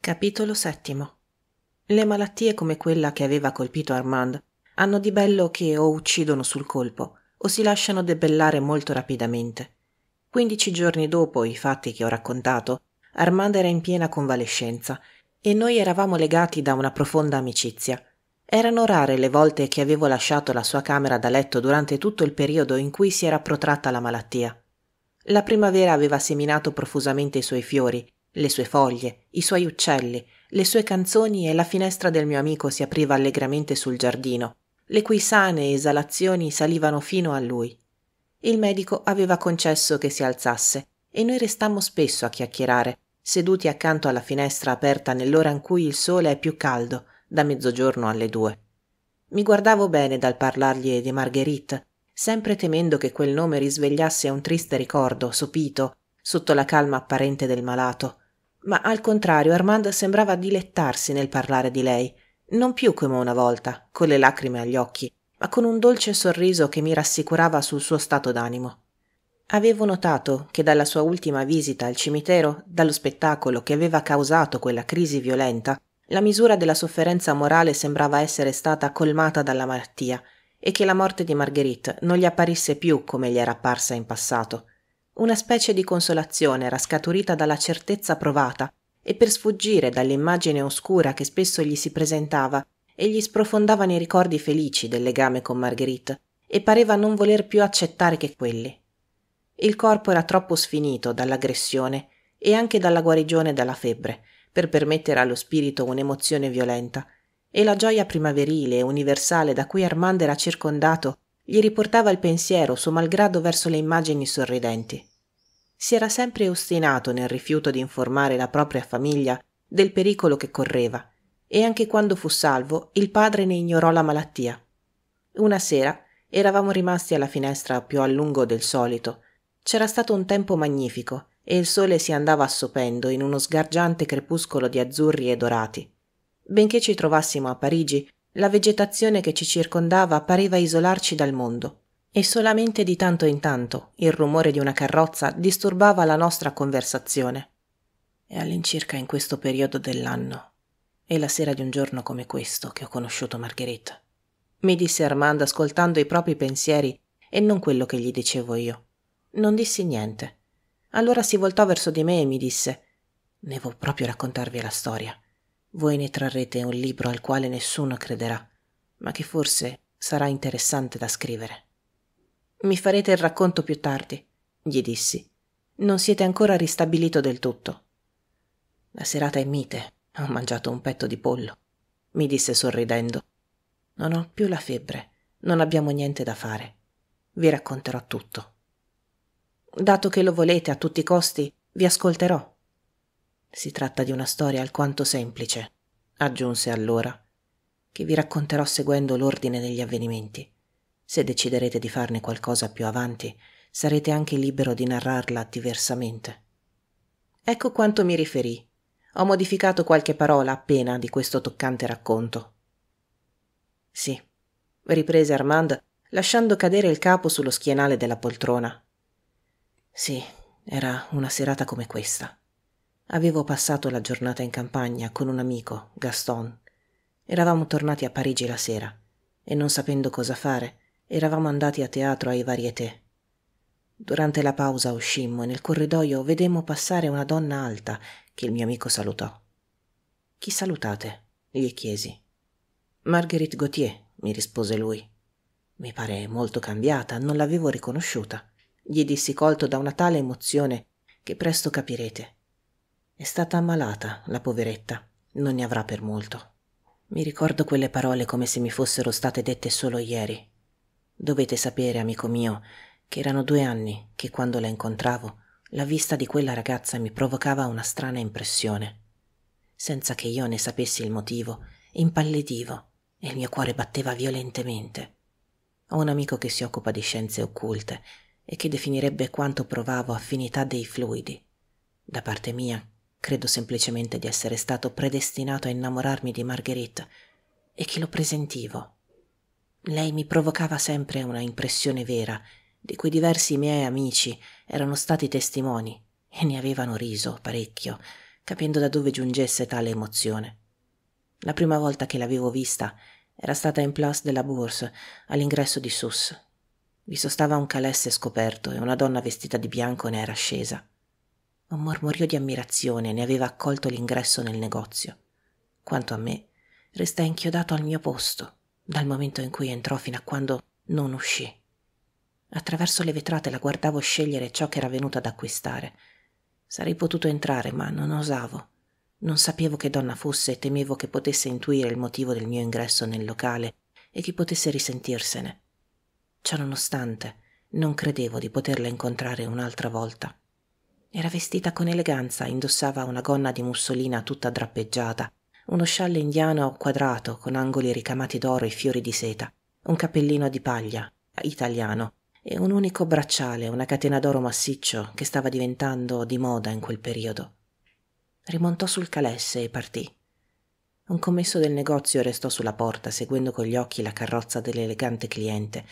Capitolo VII Le malattie come quella che aveva colpito Armand hanno di bello che o uccidono sul colpo o si lasciano debellare molto rapidamente. Quindici giorni dopo i fatti che ho raccontato, Armand era in piena convalescenza e noi eravamo legati da una profonda amicizia. Erano rare le volte che avevo lasciato la sua camera da letto durante tutto il periodo in cui si era protratta la malattia. La primavera aveva seminato profusamente i suoi fiori le sue foglie, i suoi uccelli, le sue canzoni e la finestra del mio amico si apriva allegramente sul giardino, le cui sane esalazioni salivano fino a lui. Il medico aveva concesso che si alzasse e noi restammo spesso a chiacchierare, seduti accanto alla finestra aperta nell'ora in cui il sole è più caldo, da mezzogiorno alle due. Mi guardavo bene dal parlargli di Marguerite, sempre temendo che quel nome risvegliasse un triste ricordo sopito sotto la calma apparente del malato ma al contrario Armand sembrava dilettarsi nel parlare di lei, non più come una volta, con le lacrime agli occhi, ma con un dolce sorriso che mi rassicurava sul suo stato d'animo. Avevo notato che dalla sua ultima visita al cimitero, dallo spettacolo che aveva causato quella crisi violenta, la misura della sofferenza morale sembrava essere stata colmata dalla malattia e che la morte di Marguerite non gli apparisse più come gli era apparsa in passato, una specie di consolazione era scaturita dalla certezza provata e per sfuggire dall'immagine oscura che spesso gli si presentava, egli sprofondava nei ricordi felici del legame con Marguerite e pareva non voler più accettare che quelli. Il corpo era troppo sfinito dall'aggressione e anche dalla guarigione dalla febbre per permettere allo spirito un'emozione violenta, e la gioia primaverile e universale da cui Armand era circondato gli riportava il pensiero suo malgrado verso le immagini sorridenti si era sempre ostinato nel rifiuto di informare la propria famiglia del pericolo che correva e anche quando fu salvo il padre ne ignorò la malattia. Una sera eravamo rimasti alla finestra più a lungo del solito. C'era stato un tempo magnifico e il sole si andava assopendo in uno sgargiante crepuscolo di azzurri e dorati. Benché ci trovassimo a Parigi, la vegetazione che ci circondava pareva isolarci dal mondo e solamente di tanto in tanto il rumore di una carrozza disturbava la nostra conversazione. È all'incirca in questo periodo dell'anno, e la sera di un giorno come questo che ho conosciuto Margherita. Mi disse Armando ascoltando i propri pensieri e non quello che gli dicevo io. Non dissi niente. Allora si voltò verso di me e mi disse Devo proprio raccontarvi la storia. Voi ne trarrete un libro al quale nessuno crederà, ma che forse sarà interessante da scrivere. Mi farete il racconto più tardi, gli dissi. Non siete ancora ristabilito del tutto. La serata è mite. Ho mangiato un petto di pollo, mi disse sorridendo. Non ho più la febbre. Non abbiamo niente da fare. Vi racconterò tutto. Dato che lo volete a tutti i costi, vi ascolterò. Si tratta di una storia alquanto semplice, aggiunse allora, che vi racconterò seguendo l'ordine degli avvenimenti. Se deciderete di farne qualcosa più avanti, sarete anche libero di narrarla diversamente. Ecco quanto mi riferì. Ho modificato qualche parola appena di questo toccante racconto. Sì, riprese Armand, lasciando cadere il capo sullo schienale della poltrona. Sì, era una serata come questa. Avevo passato la giornata in campagna con un amico, Gaston. Eravamo tornati a Parigi la sera e non sapendo cosa fare, Eravamo andati a teatro ai varieté. Durante la pausa uscimmo e nel corridoio vedemmo passare una donna alta che il mio amico salutò. Chi salutate? gli chiesi. Marguerite Gautier, mi rispose lui. Mi pare molto cambiata, non l'avevo riconosciuta. Gli dissi colto da una tale emozione che presto capirete. È stata ammalata, la poveretta, non ne avrà per molto. Mi ricordo quelle parole come se mi fossero state dette solo ieri. Dovete sapere, amico mio, che erano due anni che quando la incontravo la vista di quella ragazza mi provocava una strana impressione. Senza che io ne sapessi il motivo, impallidivo e il mio cuore batteva violentemente. Ho un amico che si occupa di scienze occulte e che definirebbe quanto provavo affinità dei fluidi. Da parte mia, credo semplicemente di essere stato predestinato a innamorarmi di Margherita e che lo presentivo lei mi provocava sempre una impressione vera, di cui diversi miei amici erano stati testimoni e ne avevano riso parecchio, capendo da dove giungesse tale emozione. La prima volta che l'avevo vista era stata in Place de la Bourse, all'ingresso di Sus. Vi sostava un calesse scoperto e una donna vestita di bianco ne era scesa. Un mormorio di ammirazione ne aveva accolto l'ingresso nel negozio. Quanto a me, restai inchiodato al mio posto, dal momento in cui entrò fino a quando non uscì. Attraverso le vetrate la guardavo scegliere ciò che era venuto ad acquistare. Sarei potuto entrare, ma non osavo. Non sapevo che donna fosse e temevo che potesse intuire il motivo del mio ingresso nel locale e che potesse risentirsene. Ciononostante, non credevo di poterla incontrare un'altra volta. Era vestita con eleganza, indossava una gonna di mussolina tutta drappeggiata uno scialle indiano quadrato con angoli ricamati d'oro e fiori di seta, un cappellino di paglia, italiano, e un unico bracciale, una catena d'oro massiccio che stava diventando di moda in quel periodo. Rimontò sul calesse e partì. Un commesso del negozio restò sulla porta, seguendo con gli occhi la carrozza dell'elegante cliente.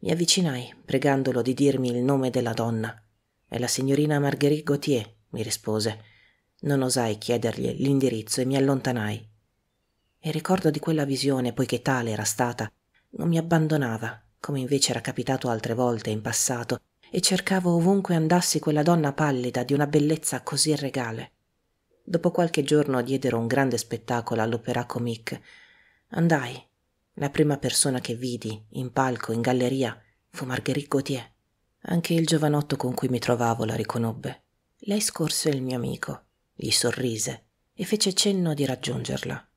Mi avvicinai, pregandolo di dirmi il nome della donna. È la signorina Marguerite Gautier, mi rispose. Non osai chiedergli l'indirizzo e mi allontanai. Il ricordo di quella visione, poiché tale era stata, non mi abbandonava, come invece era capitato altre volte in passato, e cercavo ovunque andassi quella donna pallida di una bellezza così regale. Dopo qualche giorno diedero un grande spettacolo all'opera Comique. Andai. La prima persona che vidi, in palco, in galleria, fu Marguerite Gautier. Anche il giovanotto con cui mi trovavo la riconobbe. Lei scorse il mio amico. Gli sorrise e fece cenno di raggiungerla.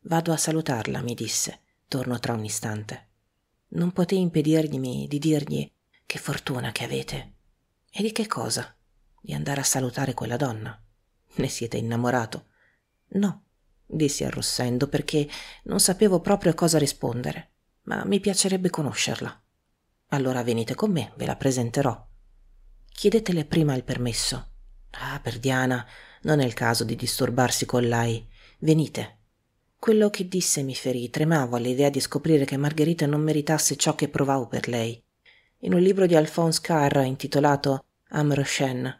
Vado a salutarla, mi disse. Torno tra un istante. Non potei impedirgli di dirgli che fortuna che avete. E di che cosa? Di andare a salutare quella donna. Ne siete innamorato? No, dissi arrossendo perché non sapevo proprio cosa rispondere, ma mi piacerebbe conoscerla. Allora venite con me, ve la presenterò. Chiedetele prima il permesso. Ah, per Diana, non è il caso di disturbarsi con lei. Venite. Quello che disse mi ferì, tremavo all'idea di scoprire che Margherita non meritasse ciò che provavo per lei. In un libro di Alphonse Carr intitolato Amrochen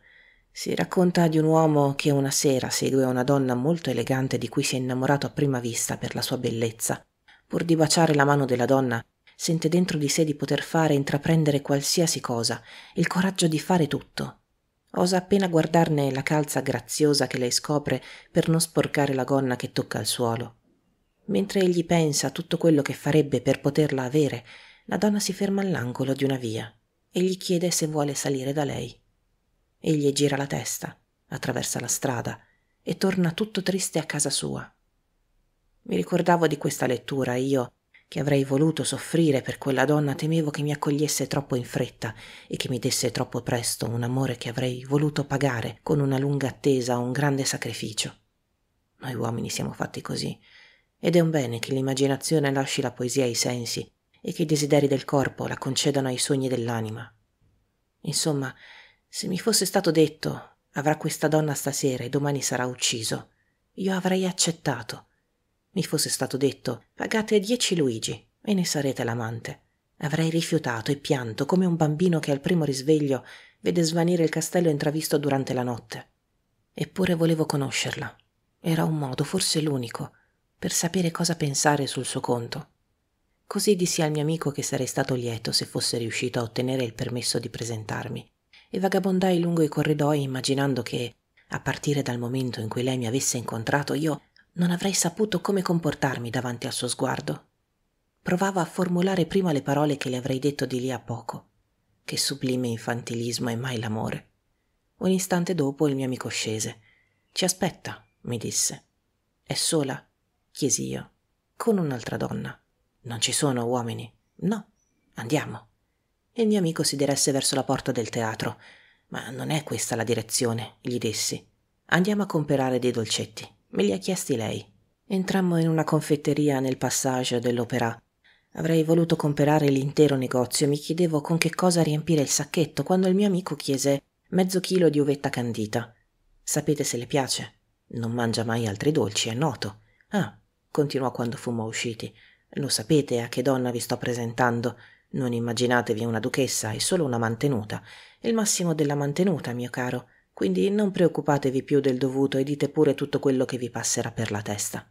si racconta di un uomo che una sera segue una donna molto elegante di cui si è innamorato a prima vista per la sua bellezza. Pur di baciare la mano della donna, sente dentro di sé di poter fare e intraprendere qualsiasi cosa, il coraggio di fare tutto. Osa appena guardarne la calza graziosa che lei scopre per non sporcare la gonna che tocca al suolo. Mentre egli pensa a tutto quello che farebbe per poterla avere, la donna si ferma all'angolo di una via e gli chiede se vuole salire da lei. Egli gira la testa, attraversa la strada e torna tutto triste a casa sua. Mi ricordavo di questa lettura io che avrei voluto soffrire per quella donna temevo che mi accogliesse troppo in fretta e che mi desse troppo presto un amore che avrei voluto pagare con una lunga attesa o un grande sacrificio. Noi uomini siamo fatti così, ed è un bene che l'immaginazione lasci la poesia ai sensi e che i desideri del corpo la concedano ai sogni dell'anima. Insomma, se mi fosse stato detto avrà questa donna stasera e domani sarà ucciso, io avrei accettato mi fosse stato detto pagate dieci Luigi e ne sarete l'amante. Avrei rifiutato e pianto come un bambino che al primo risveglio vede svanire il castello intravisto durante la notte. Eppure volevo conoscerla. Era un modo, forse l'unico, per sapere cosa pensare sul suo conto. Così dissi al mio amico che sarei stato lieto se fosse riuscito a ottenere il permesso di presentarmi, e vagabondai lungo i corridoi immaginando che, a partire dal momento in cui lei mi avesse incontrato, io non avrei saputo come comportarmi davanti al suo sguardo. Provava a formulare prima le parole che le avrei detto di lì a poco. Che sublime infantilismo è mai l'amore. Un istante dopo il mio amico scese. Ci aspetta, mi disse. È sola? chiesi io. Con un'altra donna. Non ci sono uomini. No. Andiamo. Il mio amico si diresse verso la porta del teatro. Ma non è questa la direzione, gli dissi. Andiamo a comprare dei dolcetti. Me li ha chiesti lei. Entrammo in una confetteria nel passaggio dell'Opera. Avrei voluto comprare l'intero negozio e mi chiedevo con che cosa riempire il sacchetto quando il mio amico chiese mezzo chilo di uvetta candita. Sapete se le piace? Non mangia mai altri dolci, è noto. Ah, continuò quando fummo usciti. Lo sapete a che donna vi sto presentando. Non immaginatevi una duchessa, è solo una mantenuta. Il massimo della mantenuta, mio caro quindi non preoccupatevi più del dovuto e dite pure tutto quello che vi passerà per la testa.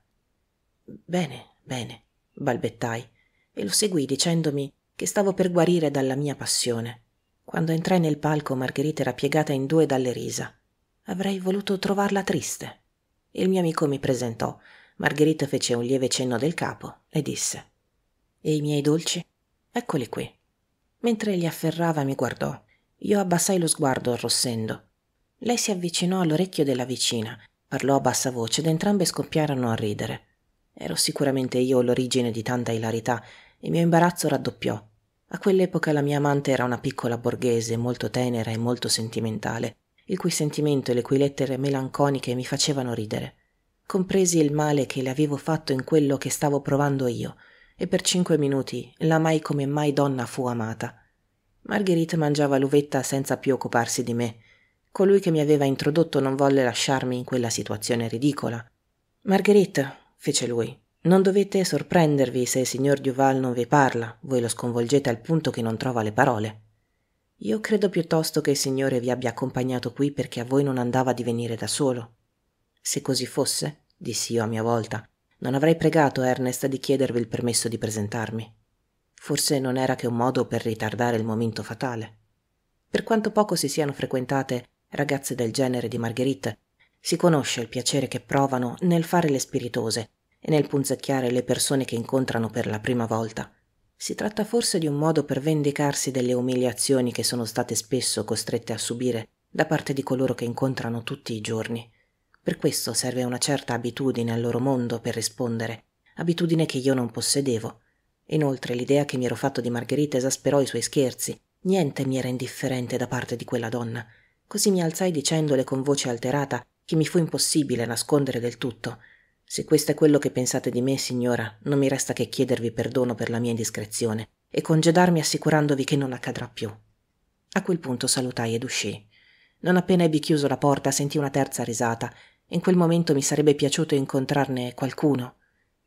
Bene, bene, balbettai, e lo seguì dicendomi che stavo per guarire dalla mia passione. Quando entrai nel palco Margherita era piegata in due dalle risa. Avrei voluto trovarla triste. Il mio amico mi presentò. Margherita fece un lieve cenno del capo e disse E i miei dolci? Eccoli qui. Mentre li afferrava mi guardò. Io abbassai lo sguardo arrossendo. Lei si avvicinò all'orecchio della vicina, parlò a bassa voce ed entrambe scoppiarono a ridere. Ero sicuramente io l'origine di tanta ilarità, il mio imbarazzo raddoppiò. A quell'epoca la mia amante era una piccola borghese molto tenera e molto sentimentale, il cui sentimento e le cui lettere melanconiche mi facevano ridere. Compresi il male che le avevo fatto in quello che stavo provando io, e per cinque minuti l'amai come mai donna fu amata. Margherita mangiava l'uvetta senza più occuparsi di me, Colui che mi aveva introdotto non volle lasciarmi in quella situazione ridicola. Marguerite, fece lui, non dovete sorprendervi se il signor Duval non vi parla, voi lo sconvolgete al punto che non trova le parole. Io credo piuttosto che il Signore vi abbia accompagnato qui perché a voi non andava di venire da solo. Se così fosse, dissi io a mia volta, non avrei pregato Ernest di chiedervi il permesso di presentarmi. Forse non era che un modo per ritardare il momento fatale. Per quanto poco si siano frequentate ragazze del genere di Marguerite, si conosce il piacere che provano nel fare le spiritose e nel punzecchiare le persone che incontrano per la prima volta. Si tratta forse di un modo per vendicarsi delle umiliazioni che sono state spesso costrette a subire da parte di coloro che incontrano tutti i giorni. Per questo serve una certa abitudine al loro mondo per rispondere, abitudine che io non possedevo. Inoltre l'idea che mi ero fatto di Margherita esasperò i suoi scherzi. Niente mi era indifferente da parte di quella donna. Così mi alzai dicendole con voce alterata che mi fu impossibile nascondere del tutto. Se questo è quello che pensate di me, signora, non mi resta che chiedervi perdono per la mia indiscrezione e congedarmi assicurandovi che non accadrà più. A quel punto salutai ed uscii. Non appena ebbi chiuso la porta sentì una terza risata. In quel momento mi sarebbe piaciuto incontrarne qualcuno.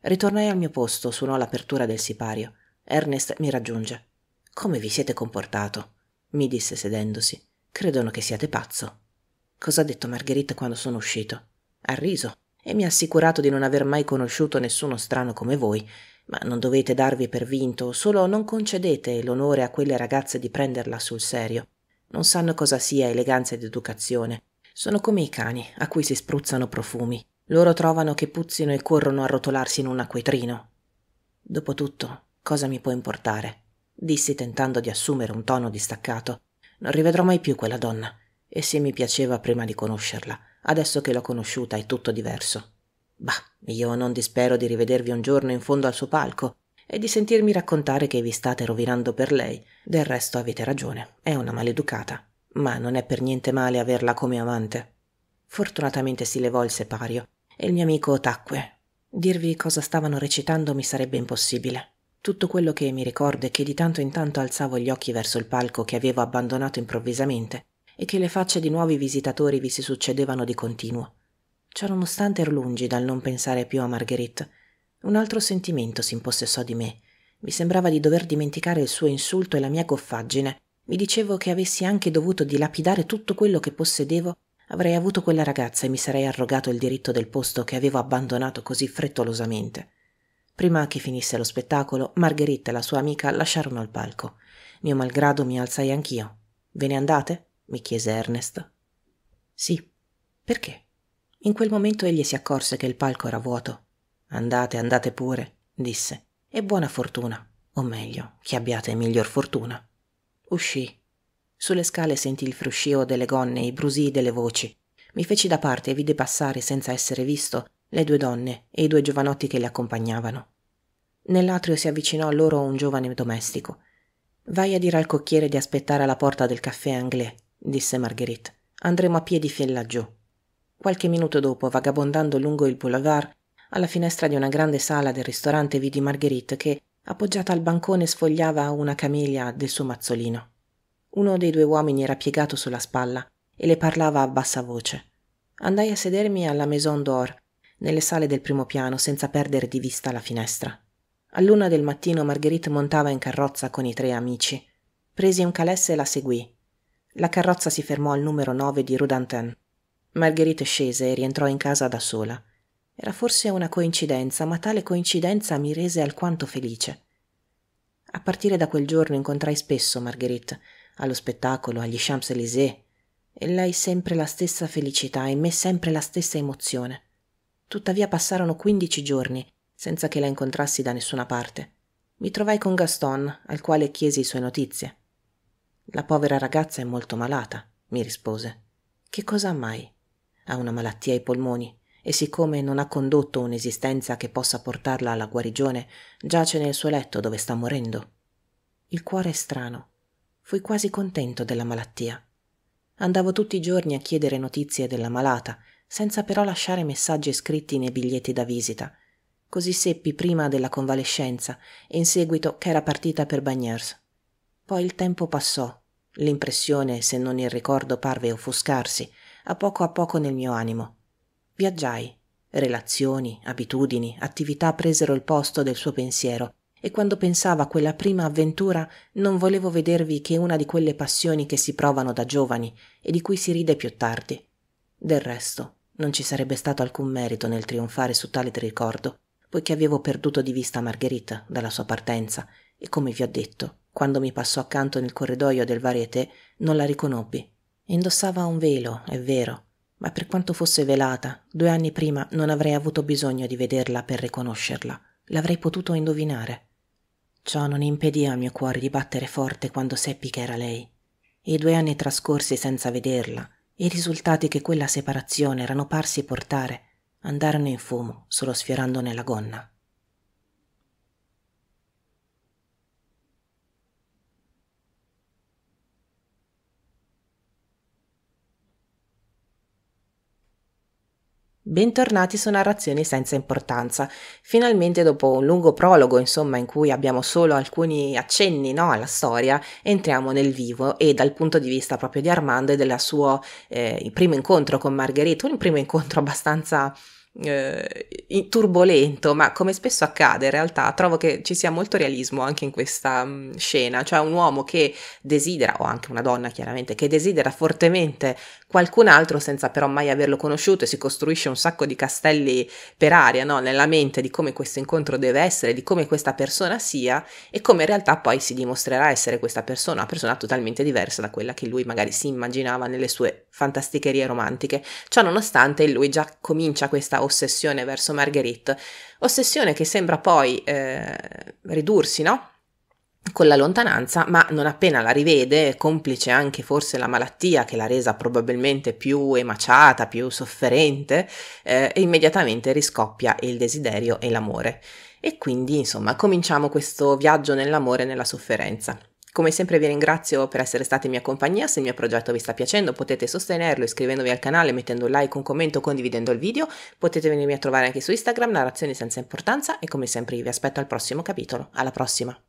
Ritornai al mio posto, suonò l'apertura del sipario. Ernest mi raggiunge. Come vi siete comportato? mi disse sedendosi. Credono che siate pazzo. Cosa ha detto Margherita quando sono uscito? Ha riso e mi ha assicurato di non aver mai conosciuto nessuno strano come voi, ma non dovete darvi per vinto, solo non concedete l'onore a quelle ragazze di prenderla sul serio. Non sanno cosa sia eleganza ed educazione. Sono come i cani, a cui si spruzzano profumi. Loro trovano che puzzino e corrono a rotolarsi in un acquetrino. Dopotutto, cosa mi può importare? dissi tentando di assumere un tono distaccato. Non rivedrò mai più quella donna. E se mi piaceva prima di conoscerla. Adesso che l'ho conosciuta è tutto diverso. Bah, io non dispero di rivedervi un giorno in fondo al suo palco e di sentirmi raccontare che vi state rovinando per lei. Del resto avete ragione, è una maleducata. Ma non è per niente male averla come amante. Fortunatamente si levò il separio e il mio amico tacque. Dirvi cosa stavano recitando mi sarebbe impossibile. Tutto quello che mi ricordo è che di tanto in tanto alzavo gli occhi verso il palco che avevo abbandonato improvvisamente e che le facce di nuovi visitatori vi si succedevano di continuo. Ciononostante ero lungi dal non pensare più a Marguerite, un altro sentimento si impossessò di me. Mi sembrava di dover dimenticare il suo insulto e la mia goffaggine. Mi dicevo che avessi anche dovuto dilapidare tutto quello che possedevo, avrei avuto quella ragazza e mi sarei arrogato il diritto del posto che avevo abbandonato così frettolosamente. Prima che finisse lo spettacolo, Margherita e la sua amica lasciarono il palco. Mio malgrado mi alzai anch'io. Ve ne andate? mi chiese Ernest. Sì. Perché? In quel momento egli si accorse che il palco era vuoto. Andate, andate pure, disse, e buona fortuna, o meglio, che abbiate miglior fortuna. Uscì. Sulle scale sentì il fruscio delle gonne, i brusii delle voci. Mi feci da parte e vide passare senza essere visto le due donne e i due giovanotti che le accompagnavano. Nell'atrio si avvicinò a loro un giovane domestico. Vai a dire al cocchiere di aspettare alla porta del caffè anglais, disse Marguerite. Andremo a piedi fin laggiù. Qualche minuto dopo, vagabondando lungo il boulevard, alla finestra di una grande sala del ristorante vidi Marguerite che, appoggiata al bancone, sfogliava una camelia del suo mazzolino. Uno dei due uomini era piegato sulla spalla e le parlava a bassa voce. Andai a sedermi alla Maison d'Or nelle sale del primo piano senza perdere di vista la finestra. All'una del mattino Marguerite montava in carrozza con i tre amici. Presi un calesse e la seguì. La carrozza si fermò al numero 9 di Rue d'Antin. Marguerite scese e rientrò in casa da sola. Era forse una coincidenza, ma tale coincidenza mi rese alquanto felice. A partire da quel giorno incontrai spesso Marguerite, allo spettacolo, agli Champs-Élysées, e lei sempre la stessa felicità, e me sempre la stessa emozione. Tuttavia passarono quindici giorni senza che la incontrassi da nessuna parte. Mi trovai con Gaston, al quale chiesi sue notizie. La povera ragazza è molto malata, mi rispose. Che cosa ha mai? Ha una malattia ai polmoni e siccome non ha condotto un'esistenza che possa portarla alla guarigione, giace nel suo letto dove sta morendo. Il cuore è strano. Fui quasi contento della malattia. Andavo tutti i giorni a chiedere notizie della malata senza però lasciare messaggi scritti nei biglietti da visita. Così seppi prima della convalescenza e in seguito che era partita per Bagnères. Poi il tempo passò, l'impressione, se non il ricordo, parve offuscarsi, a poco a poco nel mio animo. Viaggiai, relazioni, abitudini, attività presero il posto del suo pensiero, e quando pensavo a quella prima avventura non volevo vedervi che una di quelle passioni che si provano da giovani e di cui si ride più tardi. Del resto, non ci sarebbe stato alcun merito nel trionfare su tale ricordo, poiché avevo perduto di vista Margherita dalla sua partenza e, come vi ho detto, quando mi passò accanto nel corridoio del Varieté, non la riconobbi. Indossava un velo, è vero, ma per quanto fosse velata, due anni prima non avrei avuto bisogno di vederla per riconoscerla, l'avrei potuto indovinare. Ciò non impedì al mio cuore di battere forte quando seppi che era lei. I due anni trascorsi senza vederla, i risultati che quella separazione erano parsi portare andarono in fumo solo sfiorando nella gonna. Bentornati su Narrazioni senza importanza. Finalmente dopo un lungo prologo, insomma, in cui abbiamo solo alcuni accenni no, alla storia, entriamo nel vivo e dal punto di vista proprio di Armando e del suo eh, primo incontro con Margherita, un primo incontro abbastanza eh, turbolento, ma come spesso accade in realtà, trovo che ci sia molto realismo anche in questa mm, scena, cioè un uomo che desidera, o anche una donna chiaramente, che desidera fortemente qualcun altro senza però mai averlo conosciuto e si costruisce un sacco di castelli per aria, no? nella mente di come questo incontro deve essere, di come questa persona sia e come in realtà poi si dimostrerà essere questa persona, una persona totalmente diversa da quella che lui magari si immaginava nelle sue fantasticherie romantiche. Ciò nonostante lui già comincia questa ossessione verso me. Marguerite, ossessione che sembra poi eh, ridursi, no? con la lontananza, ma non appena la rivede, complice anche forse la malattia che l'ha resa probabilmente più emaciata, più sofferente, eh, immediatamente riscoppia il desiderio e l'amore. E quindi, insomma, cominciamo questo viaggio nell'amore e nella sofferenza. Come sempre vi ringrazio per essere stati in mia compagnia, se il mio progetto vi sta piacendo potete sostenerlo iscrivendovi al canale, mettendo un like, un commento, condividendo il video, potete venirmi a trovare anche su Instagram, narrazioni senza importanza e come sempre vi aspetto al prossimo capitolo. Alla prossima!